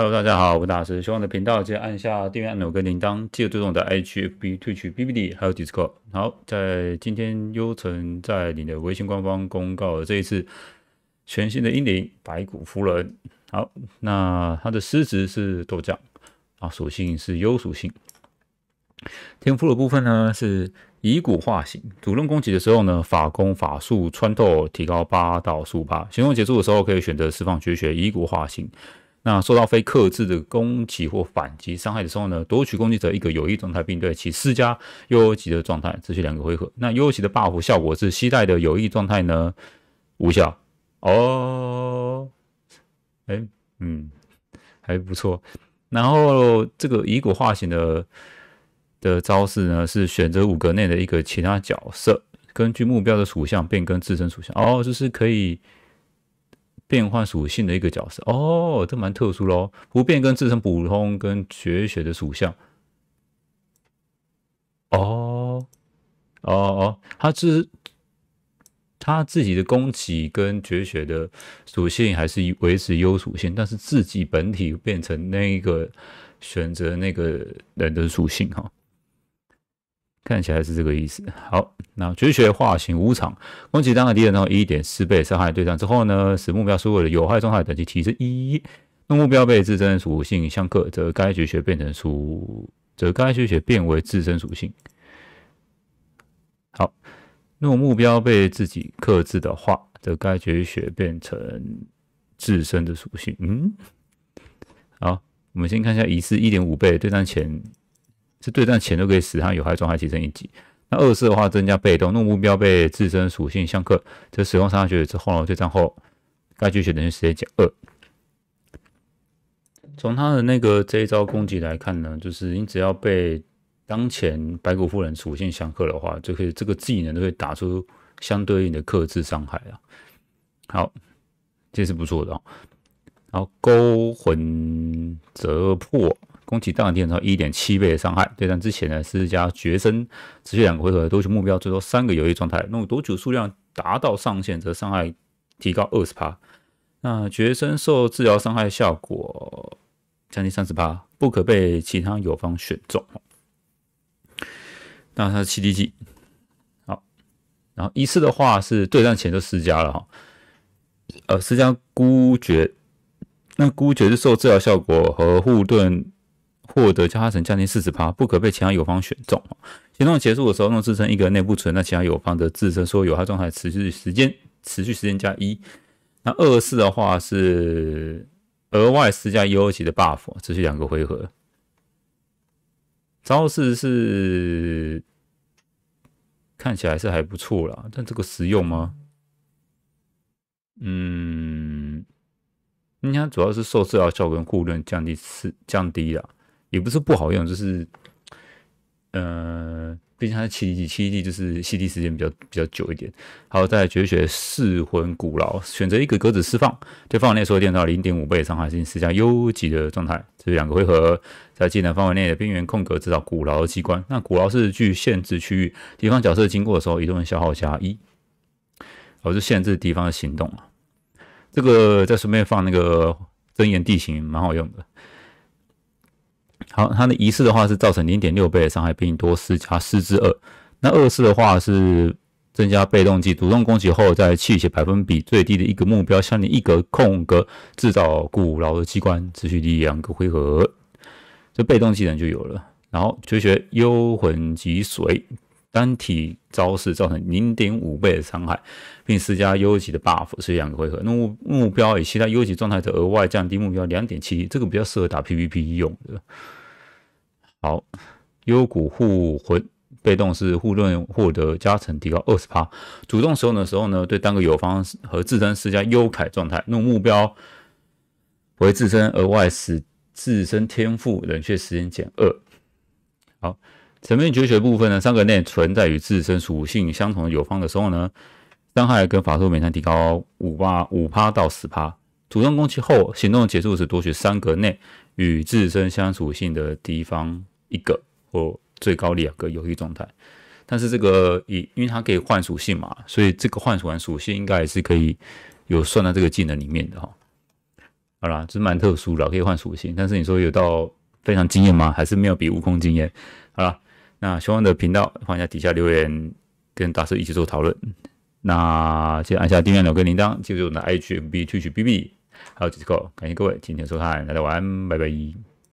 Hello，大家好，我是大师，喜欢的频道记得按下订源按钮跟铃铛，记得追踪我的 HFB、Twitch、BBD 还有 Discord。好，在今天优城在你的微信官方公告了这一次全新的英灵白骨夫人。好，那它的师职是斗将，啊，属性是优属性。天赋的部分呢是以骨化形，主动攻击的时候呢法攻法术穿透提高八到十五八，行动结束的时候可以选择释放绝学以骨化形。那受到非克制的攻击或反击伤害的时候呢，夺取攻击者一个有益状态，并对其施加优级的状态，持续两个回合。那优级的 buff 效果是携带的有益状态呢无效哦。哎，嗯，还不错。然后这个以骨化形的的招式呢，是选择五格内的一个其他角色，根据目标的属相变更自身属相哦，就是可以。变换属性的一个角色哦，这蛮特殊喽，不变更自身普通跟绝学的属相。哦，哦哦哦，他是他自己的攻击跟绝学的属性还是维持优属性，但是自己本体变成那一个选择那个人的属性哈。看起来是这个意思。好，那绝学化形无常攻击，当个敌人后一点四倍伤害对战之后呢，使目标所有的有害状态等级提升一。那目标被自身属性相克，则该绝学变成属，则该绝学变为自身属性。好，若目标被自己克制的话，则该绝学变成自身的属性。嗯，好，我们先看一下疑似一点五倍对战前。是对战前都可以使他有害状态提升一级。那二次的话增加被动，那目标被自身属性相克，在使用伤害学之后呢，对战后该具血等于直接减二。从他的那个这一招攻击来看呢，就是你只要被当前白骨夫人属性相克的话，就可以这个技能都会打出相对应的克制伤害啊。好，这是不错的哦。然后勾魂折魄。攻击当然提升一点七倍的伤害。对战之前呢，施加绝生持续两个回合夺取目标，最多三个游戏状态。那么夺取数量达到上限，则伤害提高二十%。那绝生受治疗伤害效果将近三十%。不可被其他友方选中。那它是七 D G，好，然后一次的话是对战前就施加了哈。呃，施加孤绝。那孤绝是受治疗效果和护盾。获得交叉成降低四十%，不可被其他友方选中。行动结束的时候，那自身一个内部存，那其他友方的自身说有他状态持续时间，持续时间加一。那二四的话是额外施加 U 级的 buff，持续两个回合。招式是看起来是还不错啦，但这个实用吗？嗯，你想主要是受治疗效果跟盾降低四，降低了。也不是不好用，就是，呃，毕竟它地七七 D 就是 CD 时间比较比较久一点。好，在绝学噬魂古牢，选择一个格子释放，对范围内所有电脑零点五倍伤害进行施加优级的状态。这两个回合，在技能范围内的边缘空格制造古牢的机关。那古牢是具限制区域，敌方角色经过的时候移动消耗加一，而是限制敌方的行动啊。这个再顺便放那个真言地形，蛮好用的。好，他的一式的话是造成零点六倍的伤害，并多施加四至二。那二式的话是增加被动技，主动攻击后，在气血百分比最低的一个目标向你一格空格制造古老的机关，持续两个回合。这被动技能就有了。然后绝学幽魂脊髓单体招式造成零点五倍的伤害，并施加优级的 buff，是两个回合。那目标与其他优级状态者额外降低目标两点七，这个比较适合打 PVP 用，的。好，幽谷护魂被动是护盾获得加成提高二十趴，主动使用的时候呢，对单个友方和自身施加优凯状态，若目标为自身额外使自身天赋冷却时间减二。好，层面绝学部分呢，三个内存在与自身属性相同的友方的时候呢，伤害跟法术每弹提高五趴五趴到十趴。主动攻击后，行动结束时夺取三格内与自身相属性的敌方一格或最高两个游戏状态。但是这个以因为它可以换属性嘛，所以这个换完属性应该也是可以有算到这个技能里面的哈。好了，这蛮特殊的，可以换属性。但是你说有到非常惊艳吗？还是没有比悟空惊艳？好了，那希望的频道欢迎在底下留言，跟大师一起做讨论。那就按下订阅钮跟铃铛，记住我们的 HMB 提取 BB。好，谢谢各感谢各位今天收看，大家晚安，拜拜。